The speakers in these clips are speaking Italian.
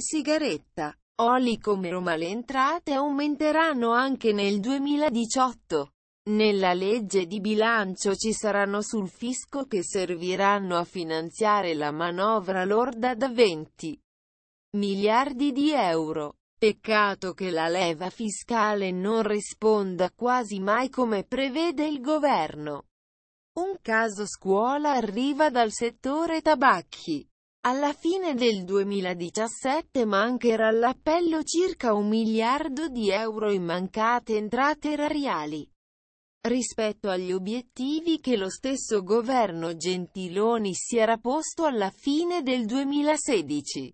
sigaretta, oli come Roma le entrate aumenteranno anche nel 2018. Nella legge di bilancio ci saranno sul fisco che serviranno a finanziare la manovra lorda da 20 miliardi di euro. Peccato che la leva fiscale non risponda quasi mai come prevede il governo. Un caso scuola arriva dal settore tabacchi. Alla fine del 2017 mancherà l'appello circa un miliardo di euro in mancate entrate erariali rispetto agli obiettivi che lo stesso governo Gentiloni si era posto alla fine del 2016.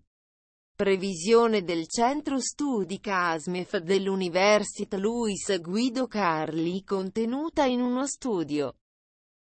Previsione del Centro Studi CASMEF dell'Università Luis Guido Carli contenuta in uno studio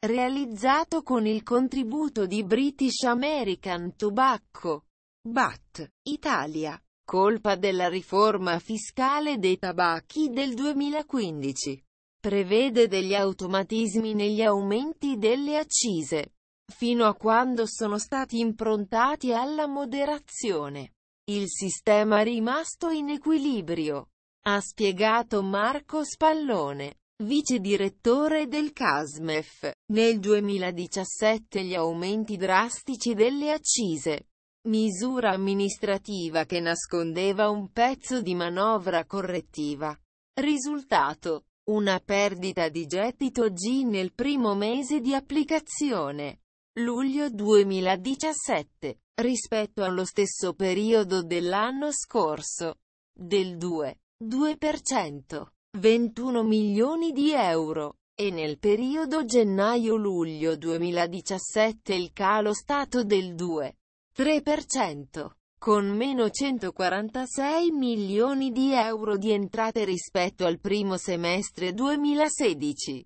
realizzato con il contributo di British American Tobacco. BAT, Italia. Colpa della riforma fiscale dei tabacchi del 2015. Prevede degli automatismi negli aumenti delle accise, fino a quando sono stati improntati alla moderazione. Il sistema è rimasto in equilibrio, ha spiegato Marco Spallone vice direttore del CASMEF. Nel 2017 gli aumenti drastici delle accise. Misura amministrativa che nascondeva un pezzo di manovra correttiva. Risultato. Una perdita di gettito G nel primo mese di applicazione. Luglio 2017. Rispetto allo stesso periodo dell'anno scorso. Del 2,2%. 21 milioni di euro. E nel periodo gennaio-luglio 2017 il calo stato del 2,3%, con meno 146 milioni di euro di entrate rispetto al primo semestre 2016.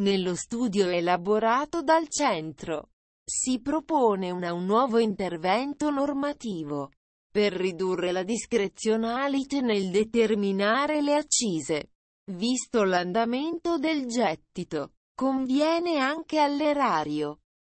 Nello studio elaborato dal centro si propone una, un nuovo intervento normativo per ridurre la discrezionalità nel determinare le accise. Visto l'andamento del gettito, conviene anche all'erario